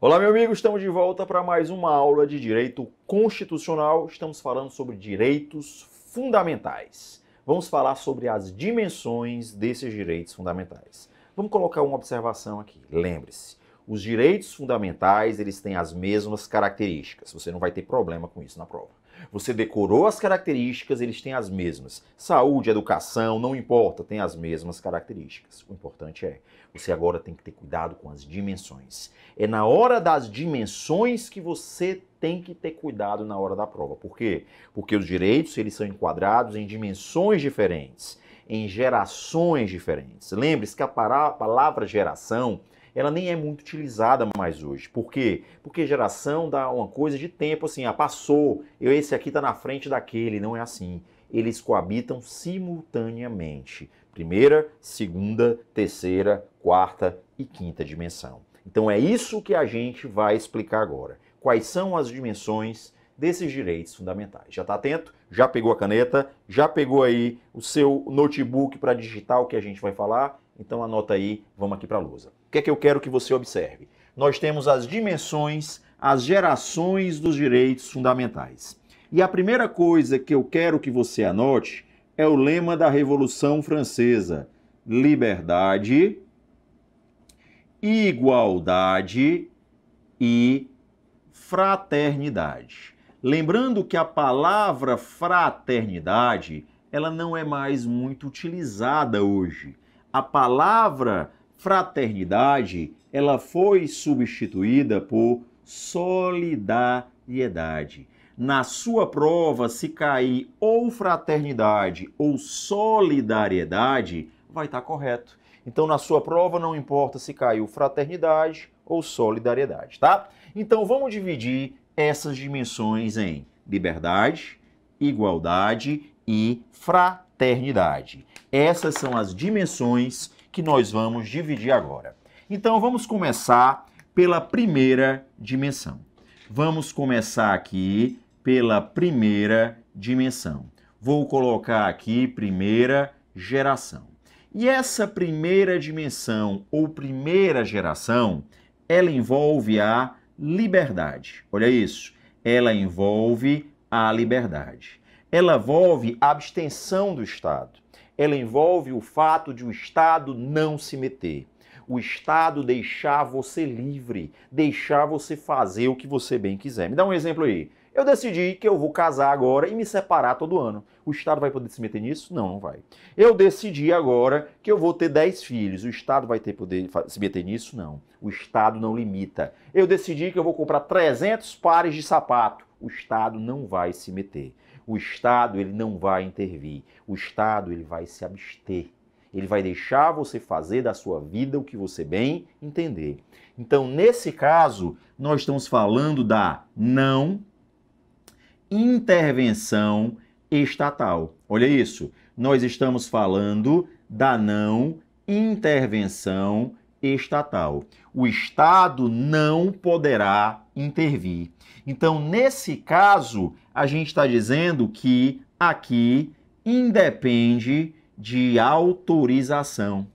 Olá, meu amigo, estamos de volta para mais uma aula de direito constitucional. Estamos falando sobre direitos fundamentais. Vamos falar sobre as dimensões desses direitos fundamentais. Vamos colocar uma observação aqui. Lembre-se, os direitos fundamentais, eles têm as mesmas características. Você não vai ter problema com isso na prova. Você decorou as características, eles têm as mesmas. Saúde, educação, não importa, tem as mesmas características. O importante é, você agora tem que ter cuidado com as dimensões. É na hora das dimensões que você tem que ter cuidado na hora da prova. Por quê? Porque os direitos, eles são enquadrados em dimensões diferentes, em gerações diferentes. Lembre-se que a palavra geração ela nem é muito utilizada mais hoje. Por quê? Porque geração dá uma coisa de tempo, assim, ah, passou, eu, esse aqui está na frente daquele, não é assim. Eles coabitam simultaneamente. Primeira, segunda, terceira, quarta e quinta dimensão. Então é isso que a gente vai explicar agora. Quais são as dimensões desses direitos fundamentais? Já está atento? Já pegou a caneta? Já pegou aí o seu notebook para digitar o que a gente vai falar? Então anota aí, vamos aqui para a lousa. O que é que eu quero que você observe? Nós temos as dimensões, as gerações dos direitos fundamentais. E a primeira coisa que eu quero que você anote é o lema da Revolução Francesa: liberdade, igualdade e fraternidade. Lembrando que a palavra fraternidade, ela não é mais muito utilizada hoje. A palavra fraternidade ela foi substituída por solidariedade. Na sua prova, se cair ou fraternidade ou solidariedade, vai estar tá correto. Então, na sua prova, não importa se caiu fraternidade ou solidariedade, tá? Então, vamos dividir essas dimensões em liberdade, igualdade e fraternidade. Essas são as dimensões que nós vamos dividir agora. Então vamos começar pela primeira dimensão. Vamos começar aqui pela primeira dimensão. Vou colocar aqui primeira geração. E essa primeira dimensão ou primeira geração, ela envolve a liberdade. Olha isso. Ela envolve a liberdade. Ela envolve a abstenção do Estado. Ela envolve o fato de o Estado não se meter. O Estado deixar você livre, deixar você fazer o que você bem quiser. Me dá um exemplo aí. Eu decidi que eu vou casar agora e me separar todo ano. O Estado vai poder se meter nisso? Não, não vai. Eu decidi agora que eu vou ter 10 filhos. O Estado vai ter poder se meter nisso? Não. O Estado não limita. Eu decidi que eu vou comprar 300 pares de sapato. O Estado não vai se meter. O Estado ele não vai intervir. O Estado ele vai se abster. Ele vai deixar você fazer da sua vida o que você bem entender. Então, nesse caso, nós estamos falando da não intervenção estatal. Olha isso. Nós estamos falando da não intervenção estatal. O Estado não poderá intervir. Então, nesse caso, a gente está dizendo que aqui independe de autorização.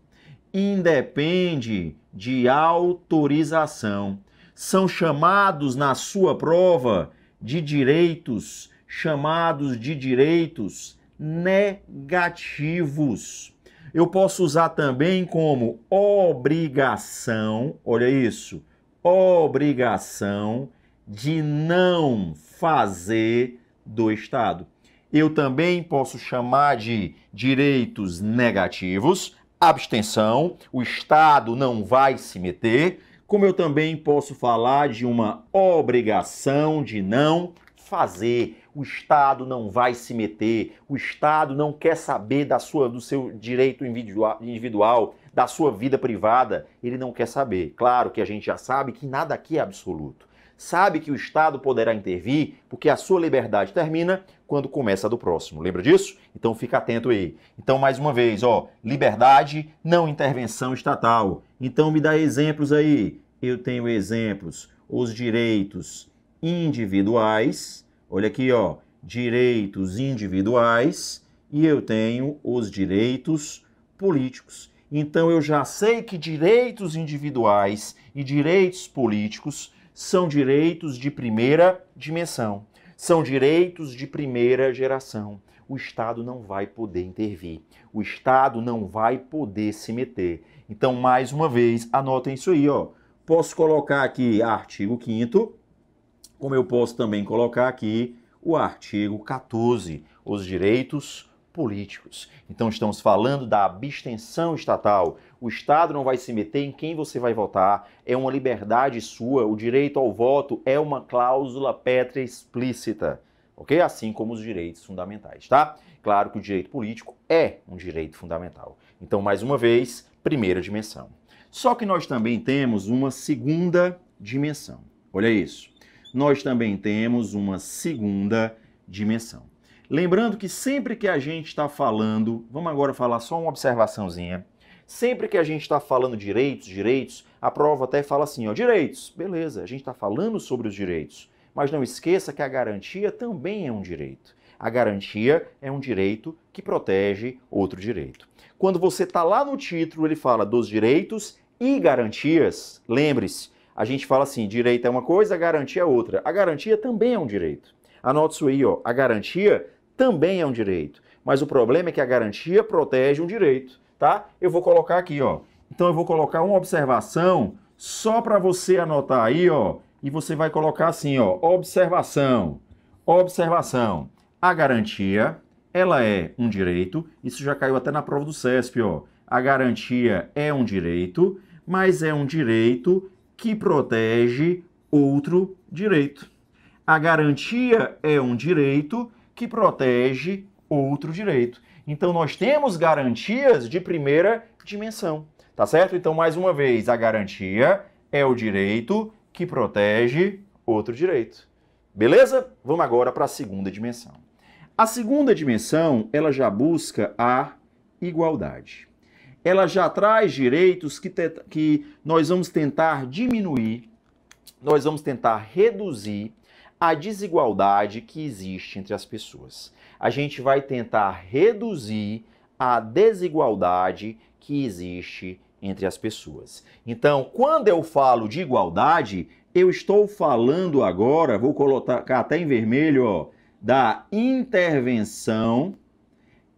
Independe de autorização. São chamados na sua prova de direitos, chamados de direitos negativos. Eu posso usar também como obrigação, olha isso obrigação de não fazer do Estado. Eu também posso chamar de direitos negativos, abstenção, o Estado não vai se meter, como eu também posso falar de uma obrigação de não fazer o Estado não vai se meter, o Estado não quer saber da sua, do seu direito individual, da sua vida privada, ele não quer saber. Claro que a gente já sabe que nada aqui é absoluto. Sabe que o Estado poderá intervir porque a sua liberdade termina quando começa a do próximo. Lembra disso? Então fica atento aí. Então, mais uma vez, ó, liberdade, não intervenção estatal. Então me dá exemplos aí. Eu tenho exemplos. Os direitos individuais, Olha aqui, ó, direitos individuais e eu tenho os direitos políticos. Então eu já sei que direitos individuais e direitos políticos são direitos de primeira dimensão, são direitos de primeira geração. O Estado não vai poder intervir, o Estado não vai poder se meter. Então, mais uma vez, anotem isso aí, ó. Posso colocar aqui artigo 5 como eu posso também colocar aqui o artigo 14, os direitos políticos. Então estamos falando da abstenção estatal. O Estado não vai se meter em quem você vai votar, é uma liberdade sua, o direito ao voto é uma cláusula pétrea explícita, ok? Assim como os direitos fundamentais, tá? Claro que o direito político é um direito fundamental. Então, mais uma vez, primeira dimensão. Só que nós também temos uma segunda dimensão. Olha isso nós também temos uma segunda dimensão. Lembrando que sempre que a gente está falando, vamos agora falar só uma observaçãozinha. Sempre que a gente está falando direitos, direitos, a prova até fala assim, ó, direitos, beleza, a gente está falando sobre os direitos. Mas não esqueça que a garantia também é um direito. A garantia é um direito que protege outro direito. Quando você está lá no título, ele fala dos direitos e garantias. Lembre-se, a gente fala assim, direito é uma coisa, a garantia é outra. A garantia também é um direito. Anote isso aí, ó, a garantia também é um direito. Mas o problema é que a garantia protege um direito, tá? Eu vou colocar aqui, ó. Então eu vou colocar uma observação só para você anotar aí, ó, e você vai colocar assim, ó, observação. Observação. A garantia, ela é um direito. Isso já caiu até na prova do CESP, ó. A garantia é um direito, mas é um direito que protege outro direito. A garantia é um direito que protege outro direito. Então nós temos garantias de primeira dimensão, tá certo? Então mais uma vez, a garantia é o direito que protege outro direito. Beleza? Vamos agora para a segunda dimensão. A segunda dimensão, ela já busca a igualdade ela já traz direitos que, te, que nós vamos tentar diminuir, nós vamos tentar reduzir a desigualdade que existe entre as pessoas. A gente vai tentar reduzir a desigualdade que existe entre as pessoas. Então, quando eu falo de igualdade, eu estou falando agora, vou colocar até em vermelho, ó, da intervenção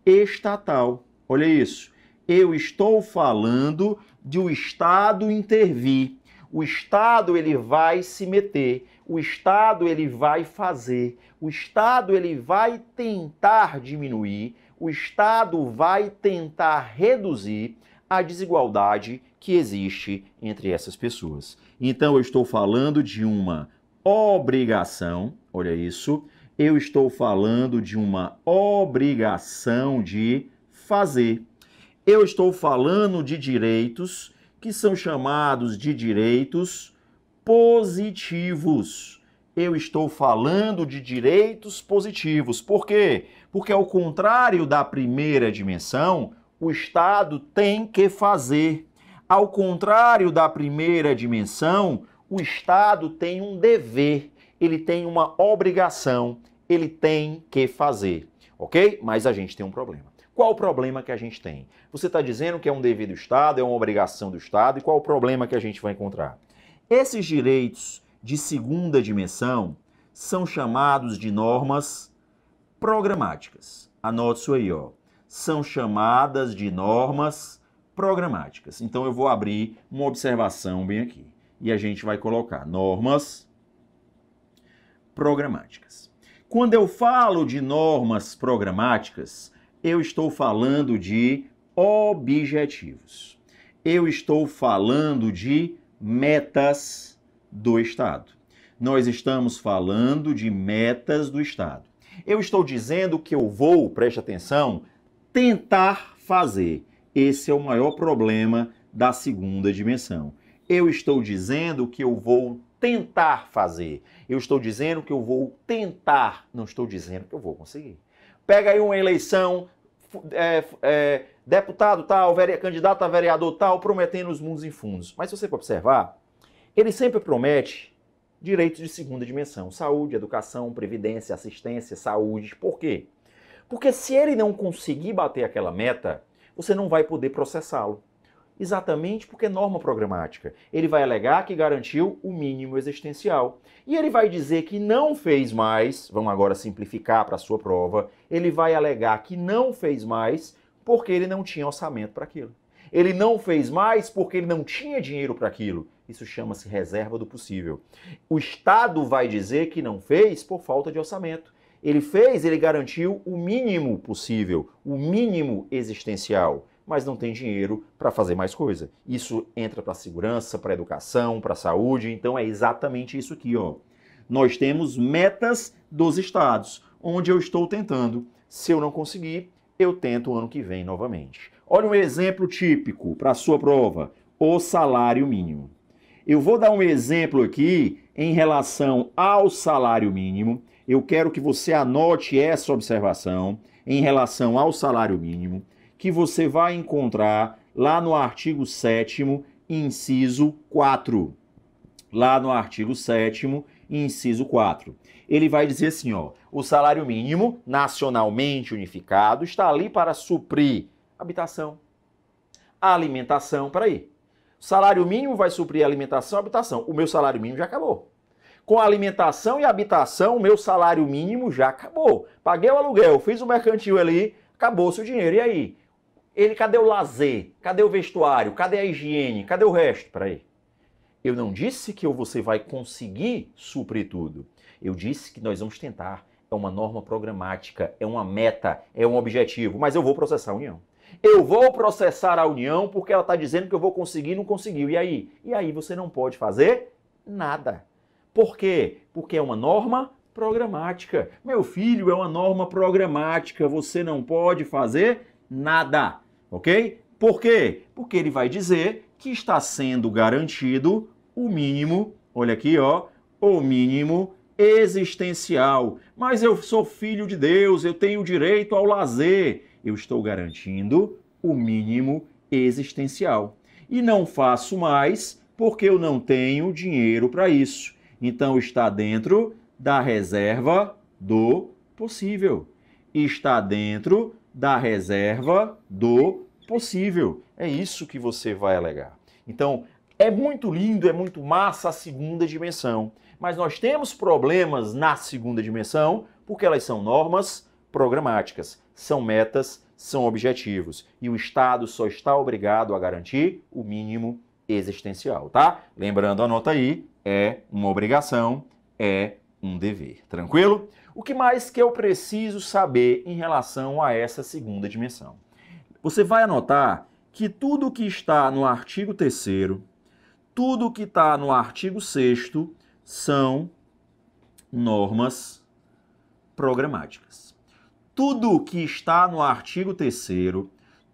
estatal. Olha isso. Eu estou falando de o Estado intervir. O Estado ele vai se meter, o Estado ele vai fazer, o Estado ele vai tentar diminuir, o Estado vai tentar reduzir a desigualdade que existe entre essas pessoas. Então eu estou falando de uma obrigação, olha isso, eu estou falando de uma obrigação de fazer. Eu estou falando de direitos que são chamados de direitos positivos. Eu estou falando de direitos positivos. Por quê? Porque, ao contrário da primeira dimensão, o Estado tem que fazer. Ao contrário da primeira dimensão, o Estado tem um dever, ele tem uma obrigação, ele tem que fazer. Ok? Mas a gente tem um problema. Qual o problema que a gente tem? Você está dizendo que é um dever do Estado, é uma obrigação do Estado, e qual o problema que a gente vai encontrar? Esses direitos de segunda dimensão são chamados de normas programáticas. Anote isso aí, ó. São chamadas de normas programáticas. Então eu vou abrir uma observação bem aqui. E a gente vai colocar normas programáticas. Quando eu falo de normas programáticas, eu estou falando de objetivos. Eu estou falando de metas do Estado. Nós estamos falando de metas do Estado. Eu estou dizendo que eu vou, preste atenção, tentar fazer. Esse é o maior problema da segunda dimensão. Eu estou dizendo que eu vou tentar fazer. Eu estou dizendo que eu vou tentar, não estou dizendo que eu vou conseguir. Pega aí uma eleição é, é, deputado tal, candidato a vereador tal, prometendo os mundos infundos. Mas se você observar, ele sempre promete direitos de segunda dimensão: saúde, educação, previdência, assistência, saúde. Por quê? Porque se ele não conseguir bater aquela meta, você não vai poder processá-lo. Exatamente porque é norma programática. Ele vai alegar que garantiu o mínimo existencial. E ele vai dizer que não fez mais, vamos agora simplificar para a sua prova, ele vai alegar que não fez mais porque ele não tinha orçamento para aquilo. Ele não fez mais porque ele não tinha dinheiro para aquilo. Isso chama-se reserva do possível. O Estado vai dizer que não fez por falta de orçamento. Ele fez, ele garantiu o mínimo possível, o mínimo existencial mas não tem dinheiro para fazer mais coisa. Isso entra para segurança, para educação, para saúde, então é exatamente isso aqui, ó. Nós temos metas dos estados, onde eu estou tentando. Se eu não conseguir, eu tento ano que vem novamente. Olha um exemplo típico para a sua prova: o salário mínimo. Eu vou dar um exemplo aqui em relação ao salário mínimo. Eu quero que você anote essa observação em relação ao salário mínimo que você vai encontrar lá no artigo 7 inciso 4. Lá no artigo 7 inciso 4. Ele vai dizer assim, ó, o salário mínimo nacionalmente unificado está ali para suprir habitação, alimentação, peraí. O salário mínimo vai suprir alimentação e habitação. O meu salário mínimo já acabou. Com alimentação e habitação, o meu salário mínimo já acabou. Paguei o aluguel, fiz o mercantil ali, acabou-se o dinheiro. E aí? Ele, cadê o lazer? Cadê o vestuário? Cadê a higiene? Cadê o resto? Peraí. Eu não disse que você vai conseguir suprir tudo. Eu disse que nós vamos tentar. É uma norma programática, é uma meta, é um objetivo. Mas eu vou processar a União. Eu vou processar a União porque ela está dizendo que eu vou conseguir e não conseguiu. E aí? E aí você não pode fazer nada. Por quê? Porque é uma norma programática. Meu filho, é uma norma programática. Você não pode fazer nada ok? Por quê? Porque ele vai dizer que está sendo garantido o mínimo, olha aqui, ó, o mínimo existencial. Mas eu sou filho de Deus, eu tenho direito ao lazer. Eu estou garantindo o mínimo existencial. E não faço mais porque eu não tenho dinheiro para isso. Então está dentro da reserva do possível. Está dentro da reserva do possível. É isso que você vai alegar. Então, é muito lindo, é muito massa a segunda dimensão, mas nós temos problemas na segunda dimensão porque elas são normas programáticas, são metas, são objetivos e o Estado só está obrigado a garantir o mínimo existencial, tá? Lembrando, anota aí, é uma obrigação, é um dever, tranquilo? O que mais que eu preciso saber em relação a essa segunda dimensão? Você vai anotar que tudo que está no artigo 3 tudo que está no artigo 6 são normas programáticas. Tudo que está no artigo 3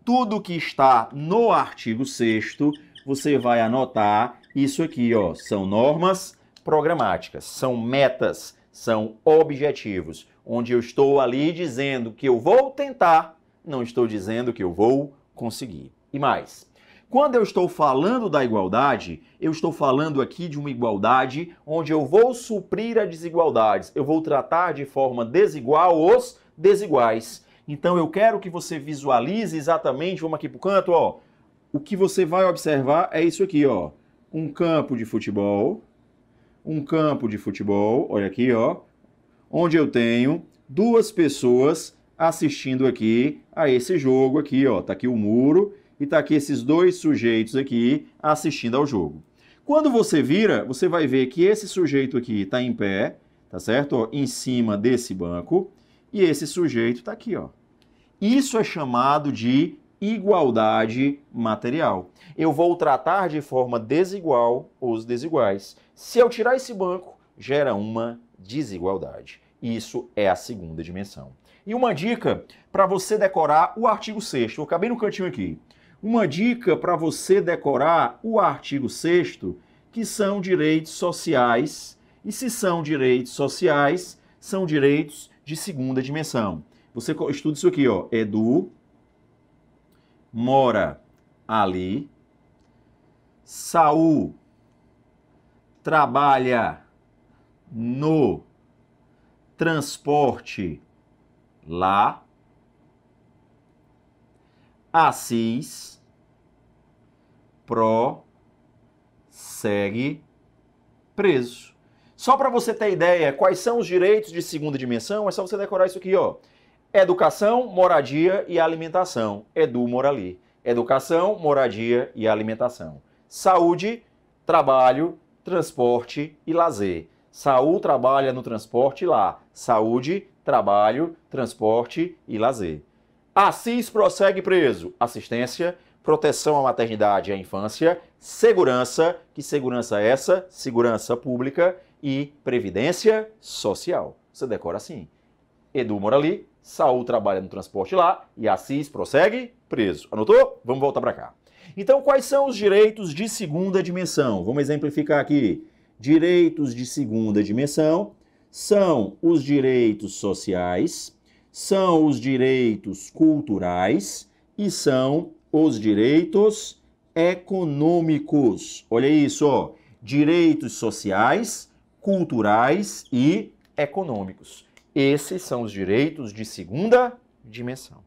tudo que está no artigo 6 você vai anotar isso aqui, ó, são normas programáticas, são metas, são objetivos, onde eu estou ali dizendo que eu vou tentar não estou dizendo que eu vou conseguir. E mais, quando eu estou falando da igualdade, eu estou falando aqui de uma igualdade onde eu vou suprir as desigualdades, eu vou tratar de forma desigual os desiguais. Então eu quero que você visualize exatamente, vamos aqui para o canto, ó. O que você vai observar é isso aqui, ó. Um campo de futebol, um campo de futebol, olha aqui, ó, onde eu tenho duas pessoas assistindo aqui a esse jogo aqui, ó. Tá aqui o muro e tá aqui esses dois sujeitos aqui assistindo ao jogo. Quando você vira, você vai ver que esse sujeito aqui está em pé, tá certo? Ó, em cima desse banco e esse sujeito está aqui, ó. Isso é chamado de igualdade material. Eu vou tratar de forma desigual os desiguais. Se eu tirar esse banco, gera uma desigualdade. Isso é a segunda dimensão. E uma dica para você decorar o artigo 6 vou acabei no cantinho aqui. Uma dica para você decorar o artigo 6 que são direitos sociais, e se são direitos sociais, são direitos de segunda dimensão. Você estuda isso aqui, ó, Edu mora ali, Saul trabalha no transporte lá. Assis segue, preso. Só para você ter ideia, quais são os direitos de segunda dimensão, é só você decorar isso aqui, ó. Educação, moradia e alimentação. Edu Morali. Educação, moradia e alimentação. Saúde, trabalho, transporte e lazer. Saúl trabalha no transporte lá. Saúde, trabalho, transporte e lazer. Assis prossegue preso. Assistência, proteção à maternidade e à infância, segurança, que segurança é essa? Segurança pública e previdência social. Você decora assim. Edu mora ali, Saúl trabalha no transporte lá e Assis prossegue preso. Anotou? Vamos voltar para cá. Então, quais são os direitos de segunda dimensão? Vamos exemplificar aqui. Direitos de segunda dimensão são os direitos sociais, são os direitos culturais e são os direitos econômicos. Olha isso, ó. direitos sociais, culturais e econômicos. Esses são os direitos de segunda dimensão.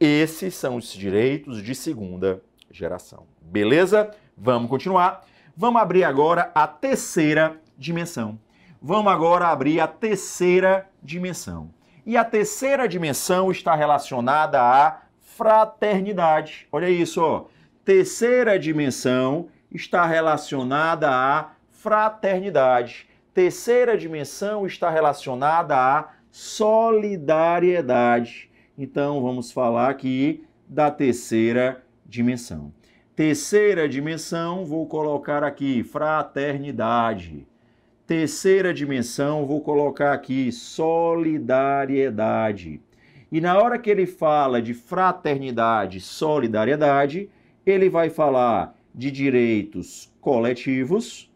Esses são os direitos de segunda geração. Beleza? Vamos continuar. Vamos abrir agora a terceira dimensão. Vamos agora abrir a terceira dimensão. E a terceira dimensão está relacionada à fraternidade. Olha isso, ó. Terceira dimensão está relacionada à fraternidade. Terceira dimensão está relacionada à solidariedade. Então vamos falar aqui da terceira dimensão. Terceira dimensão, vou colocar aqui fraternidade. Terceira dimensão, vou colocar aqui solidariedade. E na hora que ele fala de fraternidade, solidariedade, ele vai falar de direitos coletivos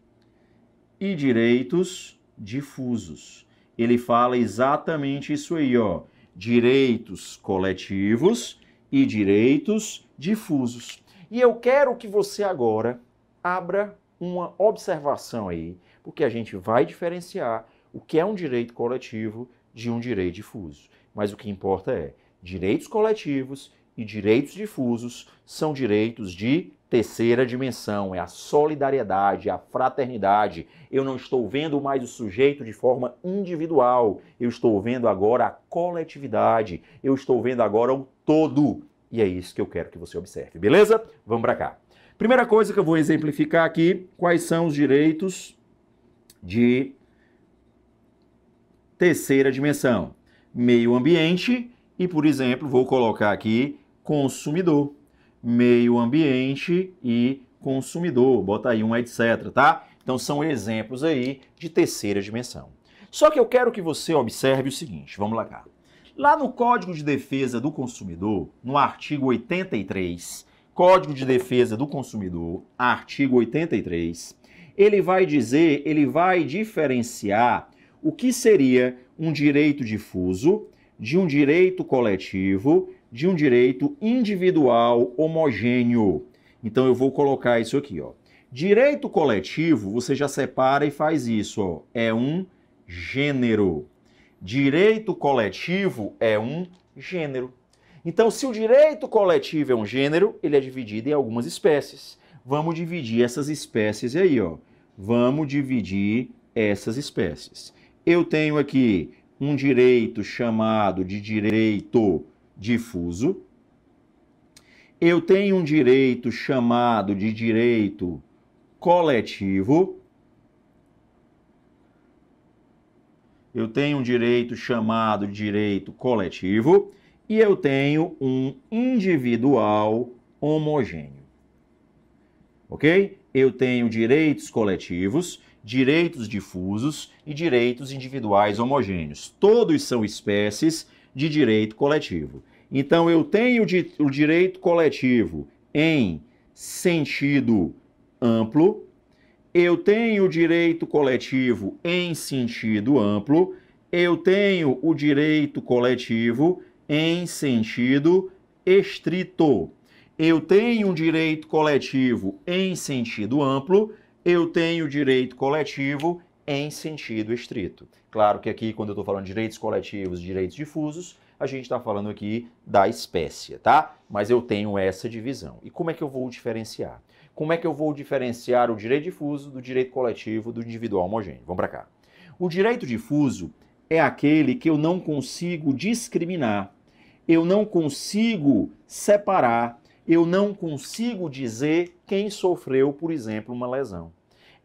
e direitos difusos. Ele fala exatamente isso aí, ó. Direitos coletivos e direitos difusos. E eu quero que você agora abra uma observação aí, porque a gente vai diferenciar o que é um direito coletivo de um direito difuso. Mas o que importa é direitos coletivos e direitos difusos são direitos de terceira dimensão, é a solidariedade, a fraternidade. Eu não estou vendo mais o sujeito de forma individual, eu estou vendo agora a coletividade, eu estou vendo agora o todo. E é isso que eu quero que você observe, beleza? Vamos para cá. Primeira coisa que eu vou exemplificar aqui, quais são os direitos de terceira dimensão, meio ambiente e, por exemplo, vou colocar aqui consumidor, meio ambiente e consumidor, bota aí um etc, tá? Então são exemplos aí de terceira dimensão. Só que eu quero que você observe o seguinte, vamos lá cá. Lá no Código de Defesa do Consumidor, no artigo 83, Código de Defesa do Consumidor, artigo 83, ele vai dizer, ele vai diferenciar o que seria um direito difuso de um direito coletivo, de um direito individual homogêneo. Então eu vou colocar isso aqui, ó. Direito coletivo, você já separa e faz isso, ó. É um gênero. Direito coletivo é um gênero. Então, se o direito coletivo é um gênero, ele é dividido em algumas espécies. Vamos dividir essas espécies aí, ó. Vamos dividir essas espécies. Eu tenho aqui um direito chamado de direito difuso. Eu tenho um direito chamado de direito coletivo Eu tenho um direito chamado direito coletivo e eu tenho um individual homogêneo. Ok? Eu tenho direitos coletivos, direitos difusos e direitos individuais homogêneos. Todos são espécies de direito coletivo. Então, eu tenho o direito coletivo em sentido amplo, eu tenho o direito coletivo em sentido amplo, eu tenho o direito coletivo em sentido estrito. Eu tenho um direito coletivo em sentido amplo, eu tenho direito coletivo em sentido estrito. Claro que aqui, quando eu estou falando de direitos coletivos e direitos difusos, a gente está falando aqui da espécie, tá? Mas eu tenho essa divisão. E como é que eu vou diferenciar? Como é que eu vou diferenciar o direito difuso do direito coletivo do individual homogêneo? Vamos para cá. O direito difuso é aquele que eu não consigo discriminar, eu não consigo separar, eu não consigo dizer quem sofreu, por exemplo, uma lesão.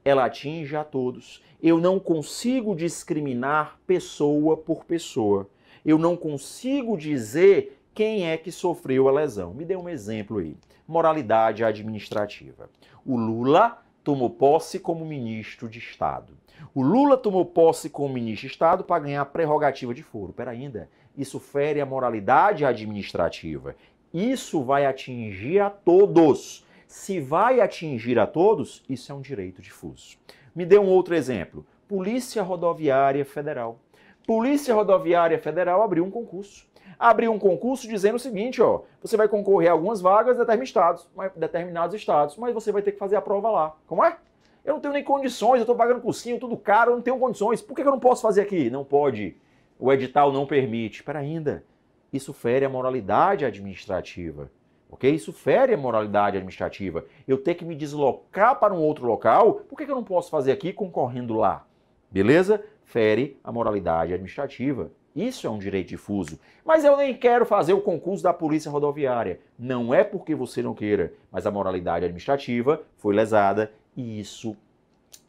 Ela atinge a todos. Eu não consigo discriminar pessoa por pessoa. Eu não consigo dizer quem é que sofreu a lesão. Me dê um exemplo aí. Moralidade administrativa. O Lula tomou posse como ministro de Estado. O Lula tomou posse como ministro de Estado para ganhar prerrogativa de foro. Pera ainda, isso fere a moralidade administrativa. Isso vai atingir a todos. Se vai atingir a todos, isso é um direito difuso. Me dê um outro exemplo. Polícia Rodoviária Federal. Polícia Rodoviária Federal abriu um concurso abriu um concurso dizendo o seguinte, ó, você vai concorrer a algumas vagas em determinados estados, determinados estados, mas você vai ter que fazer a prova lá. Como é? Eu não tenho nem condições, eu estou pagando cursinho, tudo caro, eu não tenho condições. Por que eu não posso fazer aqui? Não pode. O edital não permite. Espera ainda. Isso fere a moralidade administrativa. Ok? Isso fere a moralidade administrativa. Eu ter que me deslocar para um outro local, por que eu não posso fazer aqui concorrendo lá? Beleza? Fere a moralidade administrativa. Isso é um direito difuso. Mas eu nem quero fazer o concurso da Polícia Rodoviária. Não é porque você não queira, mas a moralidade administrativa foi lesada e isso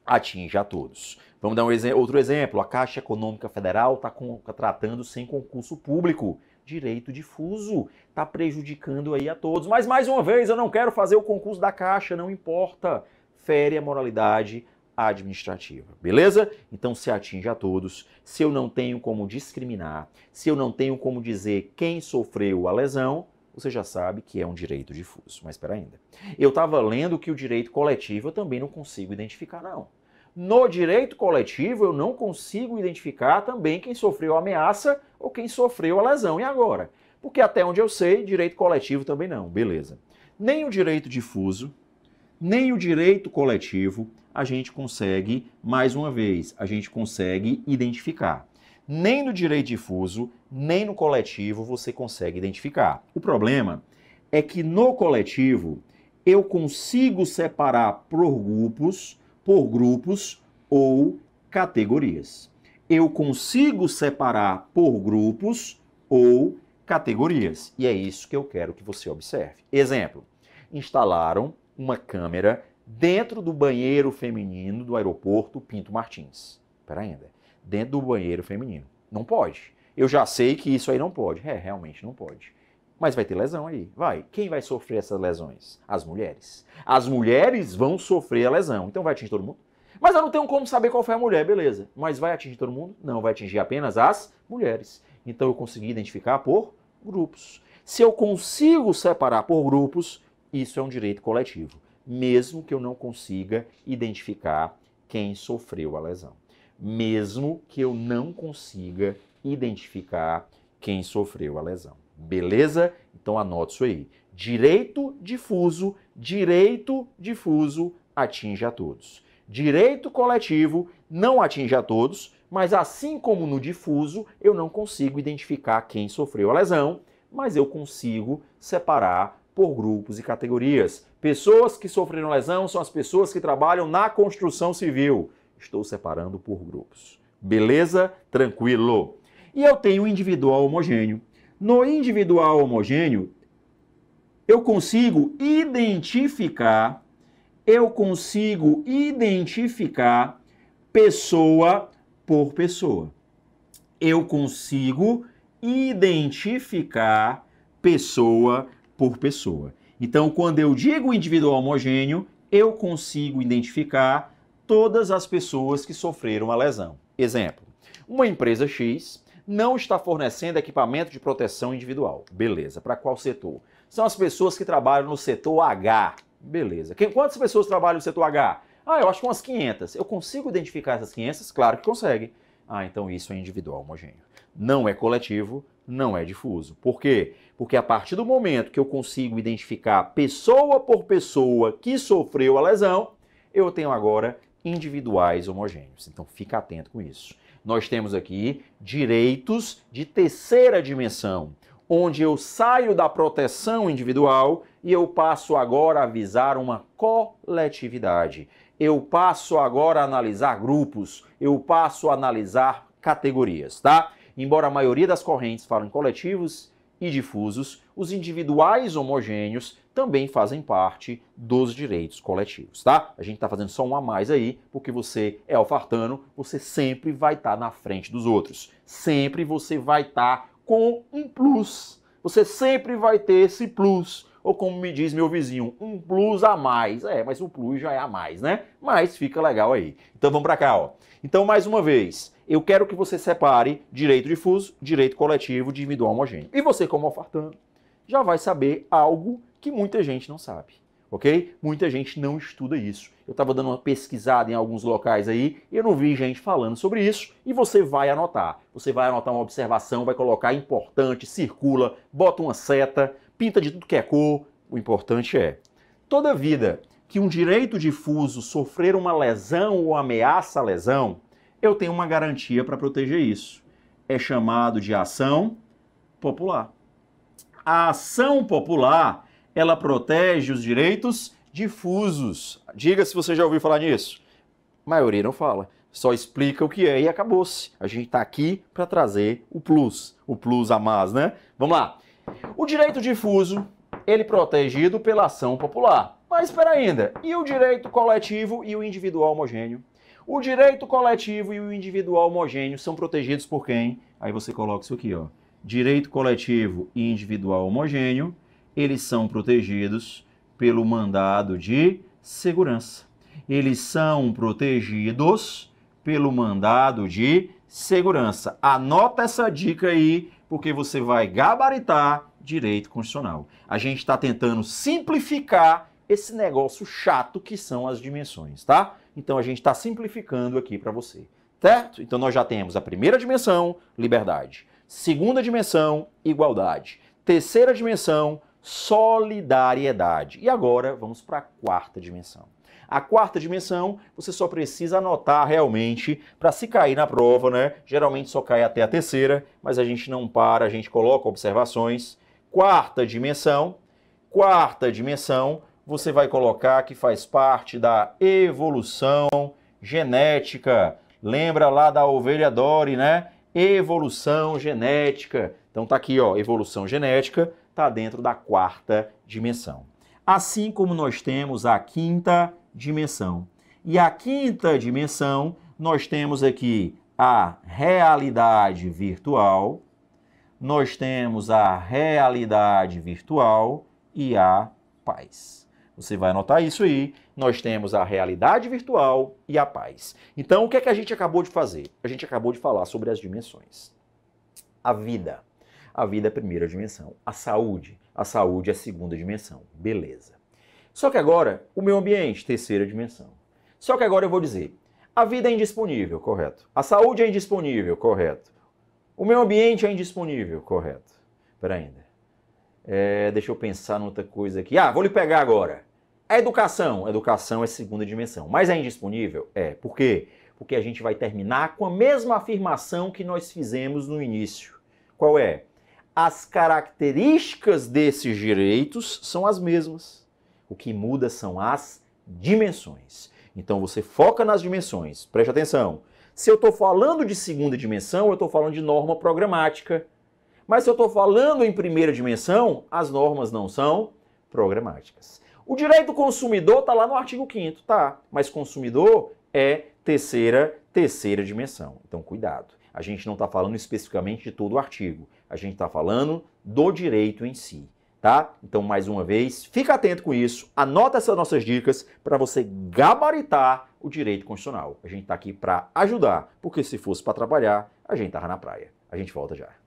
atinge a todos. Vamos dar um outro exemplo. A Caixa Econômica Federal está contratando tá sem concurso público. Direito difuso. Está prejudicando aí a todos. Mas mais uma vez, eu não quero fazer o concurso da Caixa, não importa. Fere a moralidade administrativa, beleza? Então se atinge a todos. Se eu não tenho como discriminar, se eu não tenho como dizer quem sofreu a lesão, você já sabe que é um direito difuso. Mas espera ainda. Eu estava lendo que o direito coletivo eu também não consigo identificar, não. No direito coletivo eu não consigo identificar também quem sofreu a ameaça ou quem sofreu a lesão. E agora? Porque até onde eu sei, direito coletivo também não, beleza. Nem o direito difuso, nem o direito coletivo a gente consegue, mais uma vez, a gente consegue identificar. Nem no direito difuso, nem no coletivo você consegue identificar. O problema é que no coletivo eu consigo separar por grupos, por grupos ou categorias. Eu consigo separar por grupos ou categorias. E é isso que eu quero que você observe. Exemplo: instalaram uma câmera dentro do banheiro feminino do aeroporto Pinto Martins. Pera ainda. Dentro do banheiro feminino. Não pode. Eu já sei que isso aí não pode. É, realmente não pode. Mas vai ter lesão aí. Vai. Quem vai sofrer essas lesões? As mulheres. As mulheres vão sofrer a lesão. Então vai atingir todo mundo? Mas eu não tenho como saber qual foi a mulher, beleza. Mas vai atingir todo mundo? Não, vai atingir apenas as mulheres. Então eu consegui identificar por grupos. Se eu consigo separar por grupos, isso é um direito coletivo, mesmo que eu não consiga identificar quem sofreu a lesão, mesmo que eu não consiga identificar quem sofreu a lesão. Beleza? Então anote isso aí. Direito difuso, direito difuso atinge a todos. Direito coletivo não atinge a todos, mas assim como no difuso, eu não consigo identificar quem sofreu a lesão, mas eu consigo separar por grupos e categorias. Pessoas que sofreram lesão são as pessoas que trabalham na construção civil. Estou separando por grupos. Beleza? Tranquilo. E eu tenho individual homogêneo. No individual homogêneo, eu consigo identificar, eu consigo identificar pessoa por pessoa. Eu consigo identificar pessoa por pessoa. Então, quando eu digo individual homogêneo, eu consigo identificar todas as pessoas que sofreram a lesão. Exemplo: uma empresa X não está fornecendo equipamento de proteção individual. Beleza. Para qual setor? São as pessoas que trabalham no setor H. Beleza. Quem, quantas pessoas trabalham no setor H? Ah, eu acho que umas 500. Eu consigo identificar essas 500? Claro que consegue. Ah, então isso é individual homogêneo. Não é coletivo, não é difuso. Por quê? Porque a partir do momento que eu consigo identificar pessoa por pessoa que sofreu a lesão, eu tenho agora individuais homogêneos. Então fica atento com isso. Nós temos aqui direitos de terceira dimensão, onde eu saio da proteção individual e eu passo agora a visar uma coletividade. Eu passo agora a analisar grupos, eu passo a analisar categorias, tá? Embora a maioria das correntes falem coletivos, e difusos, os individuais homogêneos também fazem parte dos direitos coletivos, tá? A gente está fazendo só um a mais aí, porque você é alfartano, você sempre vai estar tá na frente dos outros. Sempre você vai estar tá com um plus. Você sempre vai ter esse plus ou como me diz meu vizinho, um plus a mais. É, mas o plus já é a mais, né? Mas fica legal aí. Então vamos para cá, ó. Então mais uma vez, eu quero que você separe direito difuso, direito coletivo, individual homogêneo. E você como ofertando já vai saber algo que muita gente não sabe ok? Muita gente não estuda isso. Eu estava dando uma pesquisada em alguns locais aí, eu não vi gente falando sobre isso, e você vai anotar. Você vai anotar uma observação, vai colocar importante, circula, bota uma seta, pinta de tudo que é cor, o importante é. Toda vida que um direito difuso sofrer uma lesão ou ameaça a lesão, eu tenho uma garantia para proteger isso. É chamado de ação popular. A ação popular, ela protege os direitos difusos. Diga se você já ouviu falar nisso. A maioria não fala. Só explica o que é e acabou-se. A gente está aqui para trazer o plus, o plus a mais, né? Vamos lá. O direito difuso, ele protegido pela ação popular. Mas espera ainda, e o direito coletivo e o individual homogêneo? O direito coletivo e o individual homogêneo são protegidos por quem? Aí você coloca isso aqui, ó. Direito coletivo e individual homogêneo, eles são protegidos pelo mandado de segurança. Eles são protegidos pelo mandado de segurança. Anota essa dica aí porque você vai gabaritar direito constitucional. A gente está tentando simplificar esse negócio chato que são as dimensões, tá? Então a gente está simplificando aqui para você, certo? Então nós já temos a primeira dimensão, liberdade. Segunda dimensão, igualdade. Terceira dimensão, solidariedade. E agora vamos para a quarta dimensão. A quarta dimensão, você só precisa anotar realmente para se cair na prova, né? Geralmente só cai até a terceira, mas a gente não para, a gente coloca observações. Quarta dimensão, quarta dimensão, você vai colocar que faz parte da evolução genética. Lembra lá da ovelha Dory, né? Evolução genética. Então tá aqui, ó, evolução genética, tá dentro da quarta dimensão. Assim como nós temos a quinta, dimensão. E a quinta dimensão, nós temos aqui a realidade virtual, nós temos a realidade virtual e a paz. Você vai anotar isso aí. Nós temos a realidade virtual e a paz. Então, o que é que a gente acabou de fazer? A gente acabou de falar sobre as dimensões. A vida. A vida é a primeira dimensão. A saúde. A saúde é a segunda dimensão. Beleza. Só que agora, o meu ambiente, terceira dimensão. Só que agora eu vou dizer, a vida é indisponível, correto. A saúde é indisponível, correto. O meu ambiente é indisponível, correto. Espera ainda. Né? É, deixa eu pensar outra coisa aqui. Ah, vou lhe pegar agora. A educação. educação é segunda dimensão. Mas é indisponível? É. Por quê? Porque a gente vai terminar com a mesma afirmação que nós fizemos no início. Qual é? As características desses direitos são as mesmas. O que muda são as dimensões. Então você foca nas dimensões. Preste atenção. Se eu estou falando de segunda dimensão, eu estou falando de norma programática. Mas se eu estou falando em primeira dimensão, as normas não são programáticas. O direito consumidor está lá no artigo 5 tá? Mas consumidor é terceira, terceira dimensão. Então, cuidado. A gente não está falando especificamente de todo o artigo. A gente está falando do direito em si tá? Então, mais uma vez, fica atento com isso, anota essas nossas dicas para você gabaritar o direito constitucional. A gente está aqui para ajudar, porque se fosse para trabalhar, a gente estava na praia. A gente volta já.